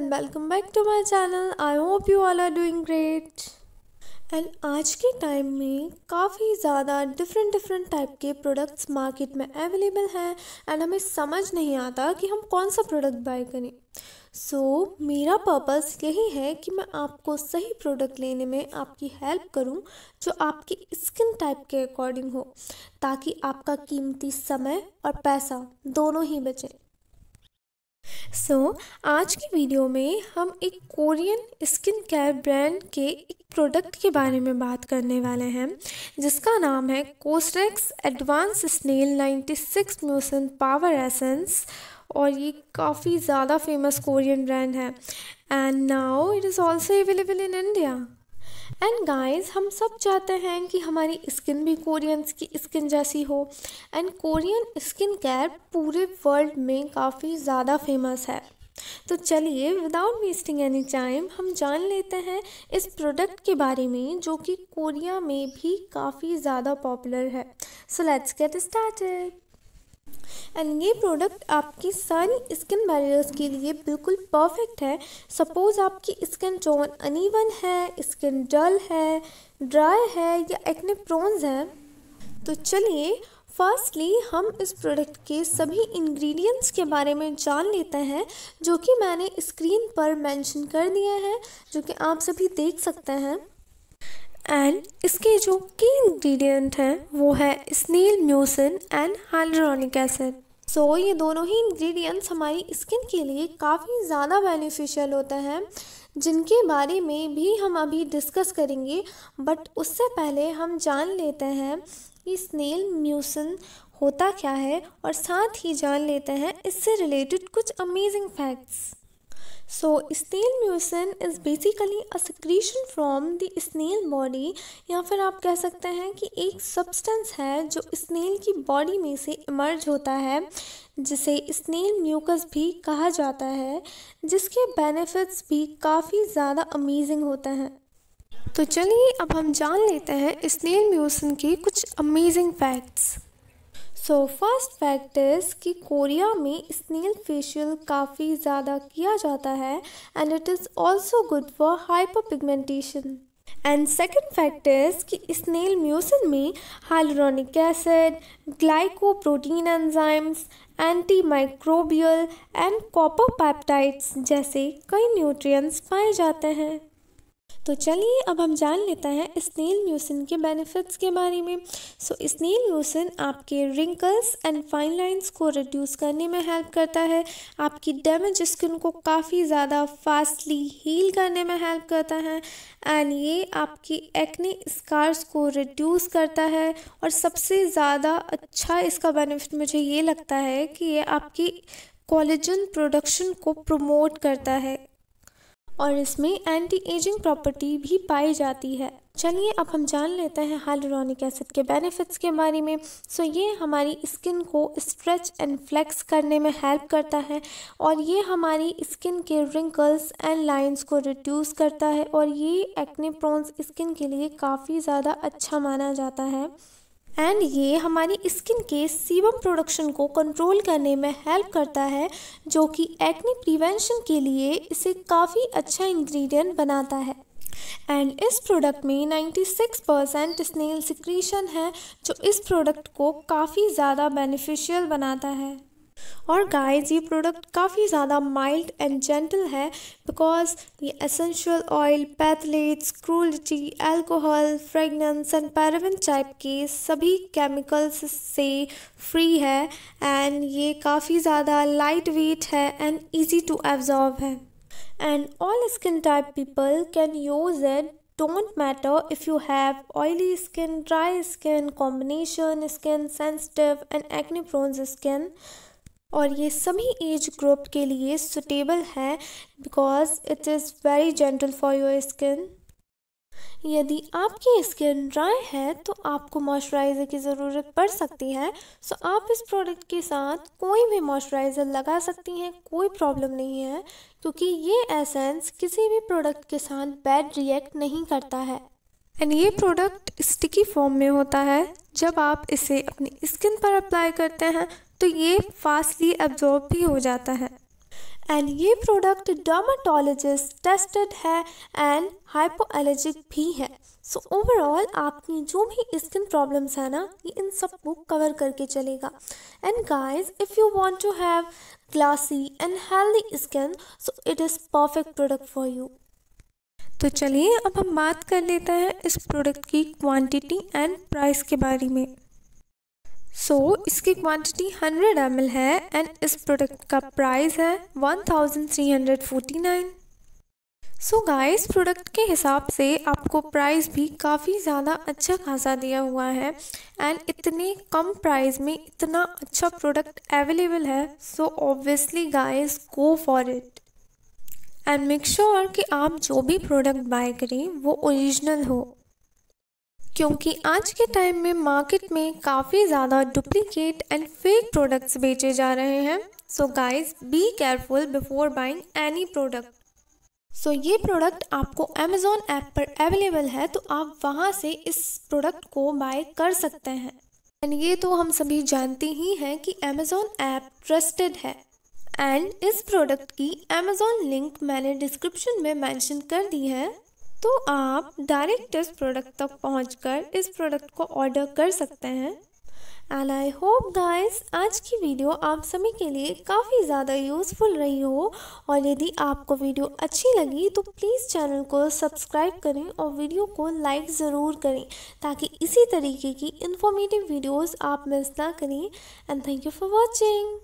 and welcome back to my channel I hope you all are doing great and आज के time में काफ़ी ज़्यादा डिफरेंट डिफरेंट टाइप के प्रोडक्ट्स मार्केट में अवेलेबल हैं एंड हमें समझ नहीं आता कि हम कौन सा प्रोडक्ट बाय करें सो so, मेरा पर्पस यही है कि मैं आपको सही प्रोडक्ट लेने में आपकी हेल्प करूं जो आपकी स्किन टाइप के अकॉर्डिंग हो ताकि आपका कीमती समय और पैसा दोनों ही बचें सो so, आज की वीडियो में हम एक कोरियन स्किन केयर ब्रांड के एक प्रोडक्ट के बारे में बात करने वाले हैं जिसका नाम है COSRX advance snail 96 mucin power essence और ये काफ़ी ज़्यादा फेमस कोरियन ब्रांड है and now it is also available in India and guys हम सब चाहते हैं कि हमारी स्किन भी कोरियंस की स्किन जैसी हो एंड कोरियन स्किन केयर पूरे वर्ल्ड में काफ़ी ज़्यादा फेमस है तो चलिए विदाउट वेस्टिंग एनी टाइम हम जान लेते हैं इस प्रोडक्ट के बारे में जो कि कोरिया में भी काफ़ी ज़्यादा पॉपुलर है so let's get started and ये प्रोडक्ट आपकी सारी स्किन बैरियर्स के लिए बिल्कुल परफेक्ट है सपोज़ आपकी स्किन टोन अनइवन है स्किन डल है ड्राई है या एक्ने प्रोन्स है तो चलिए फर्स्टली हम इस प्रोडक्ट के सभी इंग्रेडिएंट्स के बारे में जान लेते हैं जो कि मैंने स्क्रीन पर मेंशन कर दिए हैं जो कि आप सभी देख सकते हैं एंड इसके जो की इंग्रेडिएंट हैं वो है snail mucin and hyaluronic acid so so, ये दोनों ही इंग्रेडिएंट्स हमारी स्किन के लिए काफ़ी ज़्यादा बेनिफिशियल होते हैं जिनके बारे में भी हम अभी डिस्कस करेंगे बट उससे पहले हम जान लेते हैं कि स्नेल म्यूसन होता क्या है और साथ ही जान लेते हैं इससे रिलेटेड कुछ amazing facts so snail mucin is basically a secretion from the snail body या फिर आप कह सकते हैं कि एक सब्सटेंस है जो स्नेल की बॉडी में से इमर्ज होता है जिसे स्नेल म्यूकस भी कहा जाता है जिसके बेनिफिट्स भी काफ़ी ज़्यादा अमेजिंग होते हैं तो चलिए अब हम जान लेते हैं स्नेल म्यूसिन के कुछ amazing facts so first fact is कि कोरिया में स्नेल फेशियल काफ़ी ज़्यादा किया जाता है and it is also good for hyperpigmentation and second fact is कि स्नेल म्यूसिन में hyaluronic acid glycoprotein enzymes antimicrobial and copper peptides जैसे कई न्यूट्रिएंट्स पाए जाते हैं तो चलिए अब हम जान लेते हैं स्नेल म्यूसिन के बेनिफिट्स के बारे में सो so, स्नेल म्यूसिन आपके रिंकल्स एंड फाइन लाइंस को रिड्यूस करने में हेल्प करता है आपकी डैमेज स्किन को काफ़ी ज़्यादा फास्टली हील करने में हेल्प करता है एंड ये आपकी एक्ने स्कार्स को रिड्यूस करता है और सबसे ज़्यादा अच्छा इसका बेनिफिट मुझे ये लगता है कि ये आपकी कोलेजन प्रोडक्शन को प्रमोट करता है और इसमें एंटी एजिंग प्रॉपर्टी भी पाई जाती है चलिए अब हम जान लेते हैं हाइलुरोनिक एसिड के बेनिफिट्स के बारे में सो ये हमारी स्किन को स्ट्रेच एंड फ्लेक्स करने में हेल्प करता है और ये हमारी स्किन के रिंकल्स एंड लाइंस को रिड्यूस करता है और ये एक्ने प्रोन्स स्किन के लिए काफ़ी ज़्यादा अच्छा माना जाता है एंड ये हमारी स्किन के सीबम प्रोडक्शन को कंट्रोल करने में हेल्प करता है जो कि एक्ने प्रिवेंशन के लिए इसे काफ़ी अच्छा इंग्रेडिएंट बनाता है एंड इस प्रोडक्ट में 96 परसेंट स्नेल सिक्रीशन है जो इस प्रोडक्ट को काफ़ी ज़्यादा बेनिफिशियल बनाता है और गाइस ये प्रोडक्ट काफ़ी ज़्यादा माइल्ड एंड जेंटल है बिकॉज ये essential oil phthalates cruelty alcohol fragrance and paraben type के सभी केमिकल्स से फ्री है एंड ये काफ़ी ज़्यादा लाइट वेट है एंड ईजी टू एब्जॉर्व है and all skin type people can use it don't matter if you have oily skin dry skin combination skin sensitive and acne skin और ये सभी age group के लिए suitable है because it is very gentle for your skin यदि आपकी skin dry है तो आपको मॉइस्चराइज़र की ज़रूरत पड़ सकती है सो आप इस प्रोडक्ट के साथ कोई भी मॉइस्चराइज़र लगा सकती हैं कोई प्रॉब्लम नहीं है क्योंकि ये एसेंस किसी भी प्रोडक्ट के साथ बैड रिएक्ट नहीं करता है एंड ये प्रोडक्ट स्टिकी फॉर्म में होता है जब आप इसे अपनी स्किन पर अप्लाई करते हैं तो ये फास्टली एब्जॉर्ब भी हो जाता है एंड ये प्रोडक्ट डर्माटोलॉजिस्ट टेस्टेड है एंड हाइपो एलर्जिक भी है सो so, ओवरऑल आपकी जो भी स्किन प्रॉब्लम्स है ना ये इन सब को कवर करके चलेगा and guys if you want to have glassy and healthy skin so it is perfect product for you तो चलिए अब हम बात कर लेते हैं इस प्रोडक्ट की क्वांटिटी एंड प्राइस के बारे में सो so, इसकी क्वांटिटी 100 एम है एंड इस प्रोडक्ट का प्राइस है 1349 सो गाइस प्रोडक्ट के हिसाब से आपको प्राइस भी काफ़ी ज़्यादा अच्छा खासा दिया हुआ है एंड इतने कम प्राइस में इतना अच्छा प्रोडक्ट अवेलेबल है so obviously guys go for it and make sure कि आप जो भी प्रोडक्ट बाय करें वो ओरिजिनल हो क्योंकि आज के टाइम में मार्केट में काफ़ी ज़्यादा डुप्लीकेट एंड फेक प्रोडक्ट्स बेचे जा रहे हैं so guys be careful before buying any product so ये प्रोडक्ट आपको अमेज़ोन ऐप पर अवेलेबल है तो आप वहाँ से इस प्रोडक्ट को बाय कर सकते हैं एंड ये तो हम सभी जानते ही हैं कि अमेज़ोन ऐप ट्रस्टेड है एंड इस प्रोडक्ट की अमेज़ोन लिंक मैंने डिस्क्रिप्शन में मैंशन कर दी है तो आप डायरेक्ट इस प्रोडक्ट तक कर इस प्रोडक्ट को ऑर्डर कर सकते हैं एंड आई होप गाइस आज की वीडियो आप सभी के लिए काफ़ी ज़्यादा यूज़फुल रही हो और यदि आपको वीडियो अच्छी लगी तो प्लीज़ चैनल को सब्सक्राइब करें और वीडियो को लाइक ज़रूर करें ताकि इसी तरीके की इन्फॉर्मेटिव वीडियोस आप मिस ना करें and thank you for watching